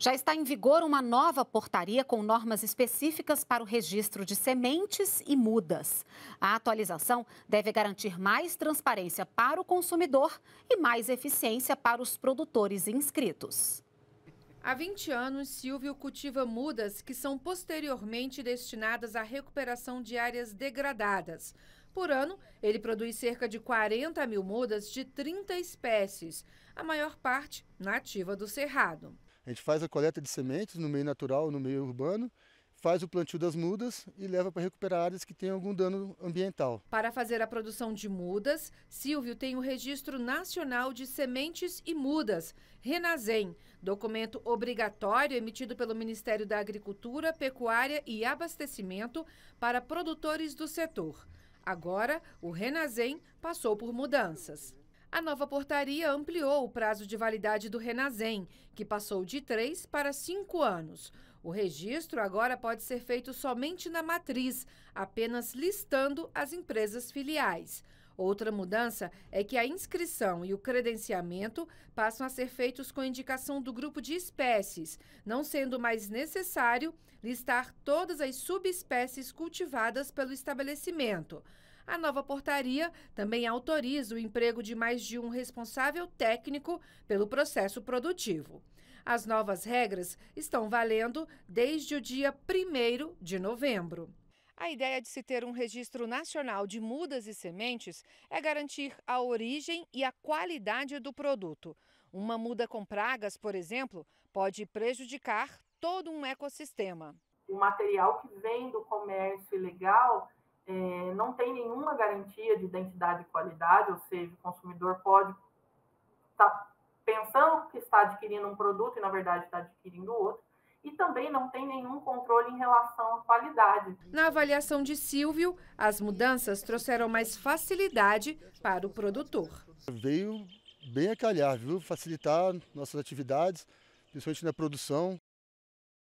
Já está em vigor uma nova portaria com normas específicas para o registro de sementes e mudas. A atualização deve garantir mais transparência para o consumidor e mais eficiência para os produtores inscritos. Há 20 anos, Silvio cultiva mudas que são posteriormente destinadas à recuperação de áreas degradadas. Por ano, ele produz cerca de 40 mil mudas de 30 espécies, a maior parte nativa do Cerrado. A gente faz a coleta de sementes no meio natural, no meio urbano, faz o plantio das mudas e leva para recuperar áreas que têm algum dano ambiental. Para fazer a produção de mudas, Silvio tem o Registro Nacional de Sementes e Mudas, Renazem, documento obrigatório emitido pelo Ministério da Agricultura, Pecuária e Abastecimento para produtores do setor. Agora, o Renazem passou por mudanças. A nova portaria ampliou o prazo de validade do Renazem, que passou de três para cinco anos. O registro agora pode ser feito somente na matriz, apenas listando as empresas filiais. Outra mudança é que a inscrição e o credenciamento passam a ser feitos com indicação do grupo de espécies, não sendo mais necessário listar todas as subespécies cultivadas pelo estabelecimento. A nova portaria também autoriza o emprego de mais de um responsável técnico pelo processo produtivo. As novas regras estão valendo desde o dia 1 de novembro. A ideia de se ter um registro nacional de mudas e sementes é garantir a origem e a qualidade do produto. Uma muda com pragas, por exemplo, pode prejudicar todo um ecossistema. O material que vem do comércio ilegal é, não tem nenhuma garantia de identidade e qualidade, ou seja, o consumidor pode estar tá pensando que está adquirindo um produto e, na verdade, está adquirindo outro e também não tem nenhum controle em relação à qualidade. Na avaliação de Silvio, as mudanças trouxeram mais facilidade para o produtor. Veio bem a calhar, viu? Facilitar nossas atividades, principalmente na produção,